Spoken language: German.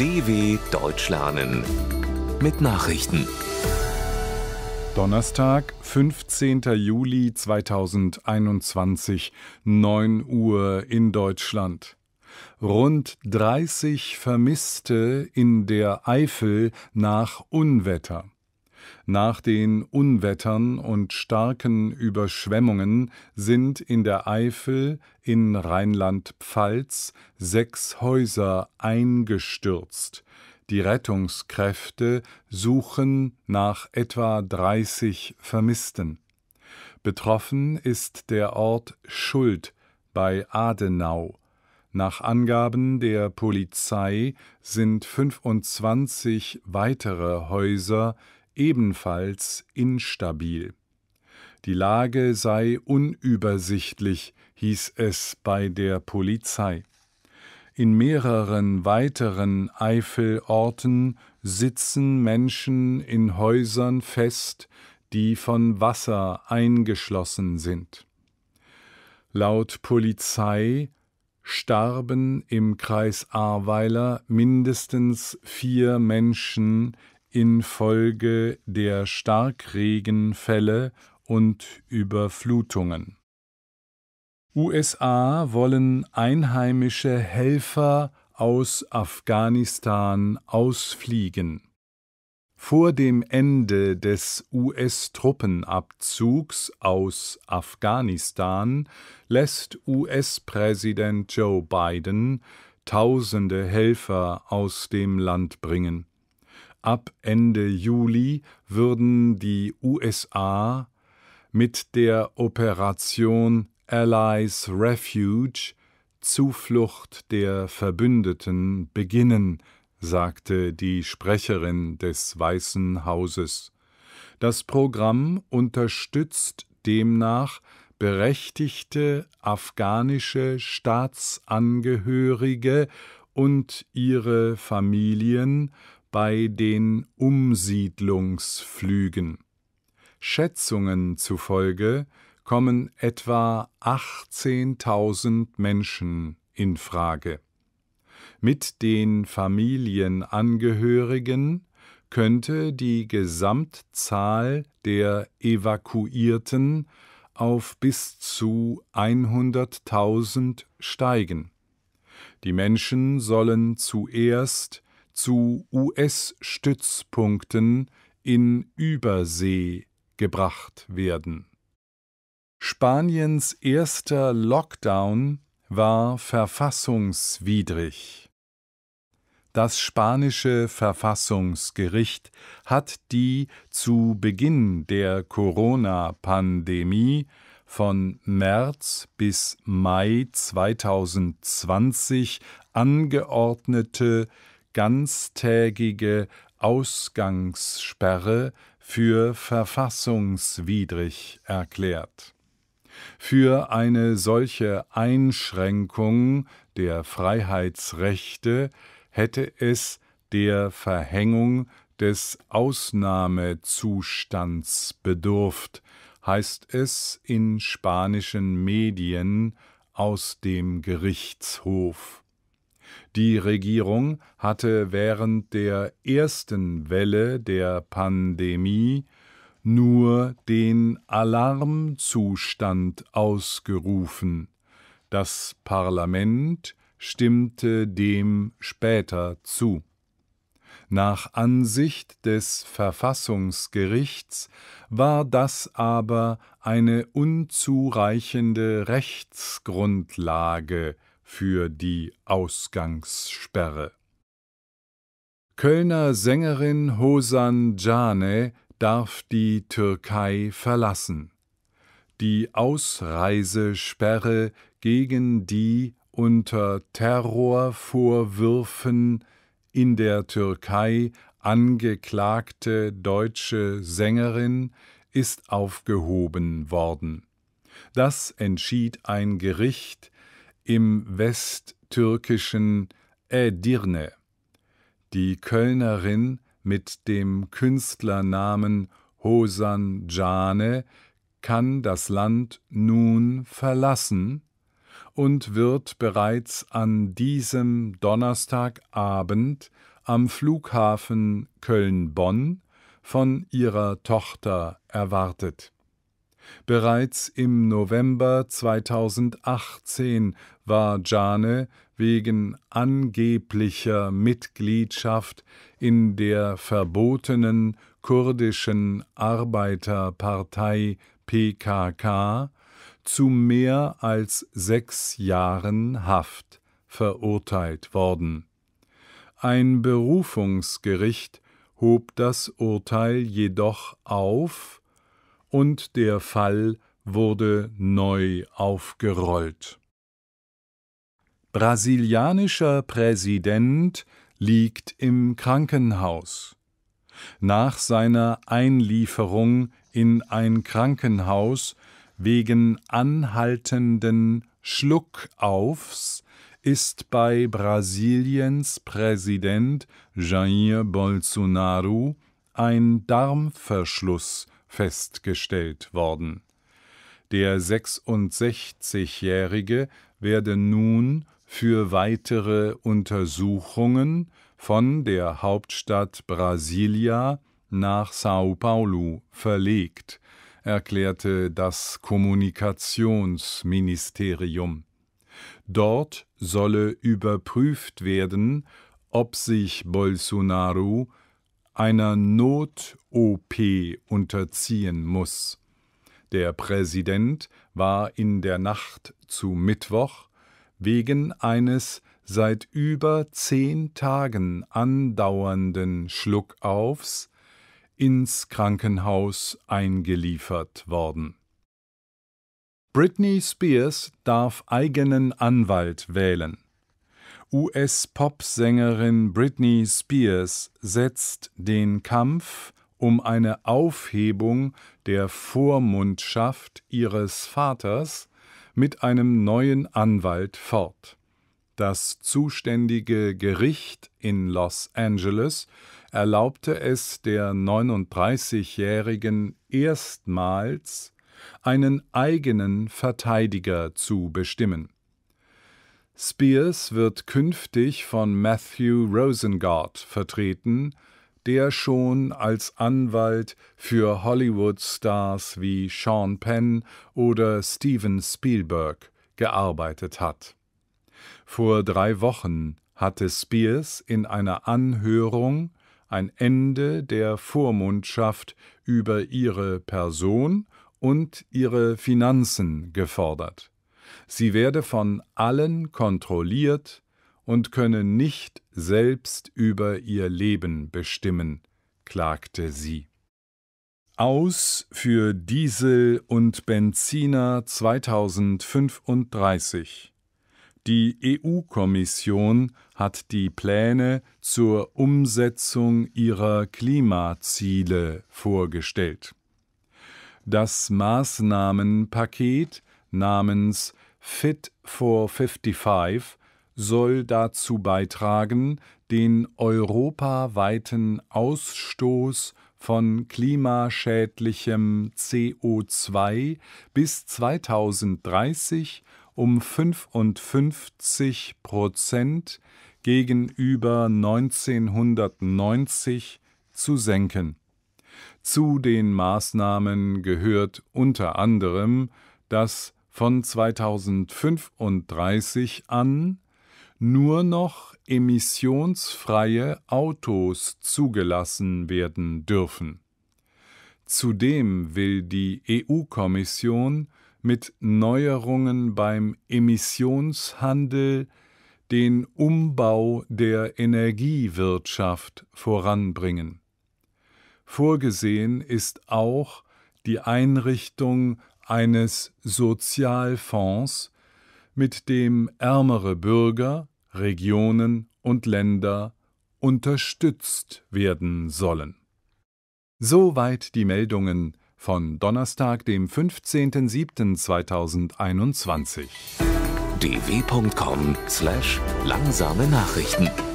DW Deutsch lernen mit Nachrichten. Donnerstag, 15. Juli 2021, 9 Uhr in Deutschland. Rund 30 Vermisste in der Eifel nach Unwetter. Nach den Unwettern und starken Überschwemmungen sind in der Eifel in Rheinland-Pfalz sechs Häuser eingestürzt. Die Rettungskräfte suchen nach etwa 30 Vermissten. Betroffen ist der Ort Schuld bei Adenau. Nach Angaben der Polizei sind 25 weitere Häuser ebenfalls instabil. Die Lage sei unübersichtlich, hieß es bei der Polizei. In mehreren weiteren Eifelorten sitzen Menschen in Häusern fest, die von Wasser eingeschlossen sind. Laut Polizei starben im Kreis Ahrweiler mindestens vier Menschen infolge der Starkregenfälle und Überflutungen. USA wollen einheimische Helfer aus Afghanistan ausfliegen. Vor dem Ende des US-Truppenabzugs aus Afghanistan lässt US-Präsident Joe Biden Tausende Helfer aus dem Land bringen. Ab Ende Juli würden die USA mit der Operation Allies Refuge Zuflucht der Verbündeten beginnen, sagte die Sprecherin des Weißen Hauses. Das Programm unterstützt demnach berechtigte afghanische Staatsangehörige und ihre Familien bei den Umsiedlungsflügen. Schätzungen zufolge kommen etwa 18.000 Menschen in Frage. Mit den Familienangehörigen könnte die Gesamtzahl der Evakuierten auf bis zu 100.000 steigen. Die Menschen sollen zuerst zu US-Stützpunkten in Übersee gebracht werden. Spaniens erster Lockdown war verfassungswidrig. Das spanische Verfassungsgericht hat die zu Beginn der Corona-Pandemie von März bis Mai 2020 angeordnete ganztägige Ausgangssperre für verfassungswidrig erklärt. Für eine solche Einschränkung der Freiheitsrechte hätte es der Verhängung des Ausnahmezustands bedurft, heißt es in spanischen Medien aus dem Gerichtshof. Die Regierung hatte während der ersten Welle der Pandemie nur den Alarmzustand ausgerufen. Das Parlament stimmte dem später zu. Nach Ansicht des Verfassungsgerichts war das aber eine unzureichende Rechtsgrundlage, für die Ausgangssperre. Kölner Sängerin Hosan Cane darf die Türkei verlassen. Die Ausreisesperre gegen die unter Terrorvorwürfen in der Türkei angeklagte deutsche Sängerin ist aufgehoben worden. Das entschied ein Gericht im westtürkischen Edirne. Die Kölnerin mit dem Künstlernamen Hosan Cane kann das Land nun verlassen und wird bereits an diesem Donnerstagabend am Flughafen Köln-Bonn von ihrer Tochter erwartet. Bereits im November 2018 war Jane wegen angeblicher Mitgliedschaft in der verbotenen kurdischen Arbeiterpartei PKK zu mehr als sechs Jahren Haft verurteilt worden. Ein Berufungsgericht hob das Urteil jedoch auf und der Fall wurde neu aufgerollt. Brasilianischer Präsident liegt im Krankenhaus. Nach seiner Einlieferung in ein Krankenhaus wegen anhaltenden Schluckaufs ist bei Brasiliens Präsident Jair Bolsonaro ein Darmverschluss festgestellt worden. Der 66-Jährige werde nun für weitere Untersuchungen von der Hauptstadt Brasilia nach Sao Paulo verlegt, erklärte das Kommunikationsministerium. Dort solle überprüft werden, ob sich Bolsonaro einer Not-OP unterziehen muss. Der Präsident war in der Nacht zu Mittwoch wegen eines seit über zehn Tagen andauernden Schluckaufs ins Krankenhaus eingeliefert worden. Britney Spears darf eigenen Anwalt wählen. US-Popsängerin Britney Spears setzt den Kampf um eine Aufhebung der Vormundschaft ihres Vaters mit einem neuen Anwalt fort. Das zuständige Gericht in Los Angeles erlaubte es der 39-Jährigen erstmals, einen eigenen Verteidiger zu bestimmen. Spears wird künftig von Matthew Rosengart vertreten, der schon als Anwalt für Hollywood-Stars wie Sean Penn oder Steven Spielberg gearbeitet hat. Vor drei Wochen hatte Spears in einer Anhörung ein Ende der Vormundschaft über ihre Person und ihre Finanzen gefordert. Sie werde von allen kontrolliert und könne nicht selbst über ihr Leben bestimmen, klagte sie. Aus für Diesel und Benziner 2035. Die EU-Kommission hat die Pläne zur Umsetzung ihrer Klimaziele vorgestellt. Das Maßnahmenpaket namens Fit for 55 soll dazu beitragen, den europaweiten Ausstoß von klimaschädlichem CO2 bis 2030 um 55 Prozent gegenüber 1990 zu senken. Zu den Maßnahmen gehört unter anderem das von 2035 an nur noch emissionsfreie Autos zugelassen werden dürfen. Zudem will die EU-Kommission mit Neuerungen beim Emissionshandel den Umbau der Energiewirtschaft voranbringen. Vorgesehen ist auch die Einrichtung eines Sozialfonds, mit dem ärmere Bürger, Regionen und Länder unterstützt werden sollen. Soweit die Meldungen von Donnerstag, dem 15.07.2021. dw.com/langsame Nachrichten